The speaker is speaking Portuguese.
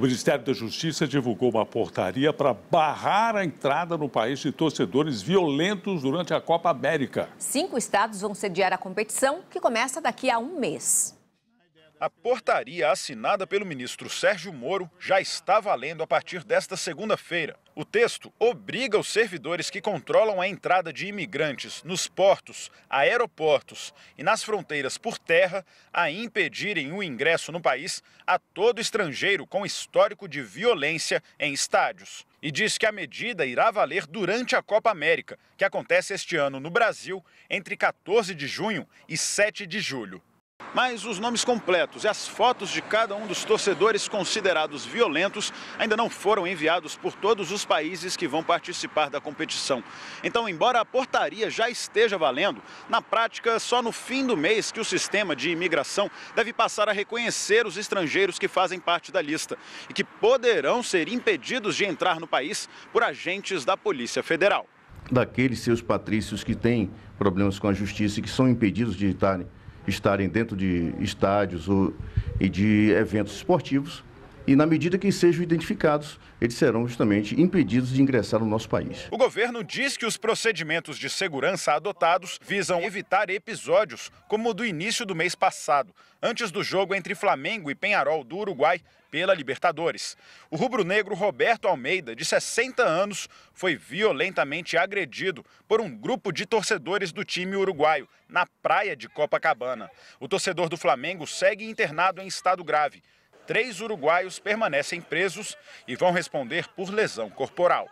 O Ministério da Justiça divulgou uma portaria para barrar a entrada no país de torcedores violentos durante a Copa América. Cinco estados vão sediar a competição, que começa daqui a um mês. A portaria assinada pelo ministro Sérgio Moro já está valendo a partir desta segunda-feira. O texto obriga os servidores que controlam a entrada de imigrantes nos portos, aeroportos e nas fronteiras por terra a impedirem o ingresso no país a todo estrangeiro com histórico de violência em estádios. E diz que a medida irá valer durante a Copa América, que acontece este ano no Brasil entre 14 de junho e 7 de julho mas os nomes completos e as fotos de cada um dos torcedores considerados violentos ainda não foram enviados por todos os países que vão participar da competição. Então, embora a portaria já esteja valendo, na prática, só no fim do mês que o sistema de imigração deve passar a reconhecer os estrangeiros que fazem parte da lista e que poderão ser impedidos de entrar no país por agentes da Polícia Federal. Daqueles seus patrícios que têm problemas com a justiça e que são impedidos de estarem estarem dentro de estádios ou, e de eventos esportivos e, na medida que sejam identificados, eles serão justamente impedidos de ingressar no nosso país. O governo diz que os procedimentos de segurança adotados visam evitar episódios como o do início do mês passado, antes do jogo entre Flamengo e Penharol do Uruguai pela Libertadores. O rubro-negro Roberto Almeida, de 60 anos, foi violentamente agredido por um grupo de torcedores do time uruguaio na praia de Copacabana. O torcedor do Flamengo segue internado em estado grave três uruguaios permanecem presos e vão responder por lesão corporal.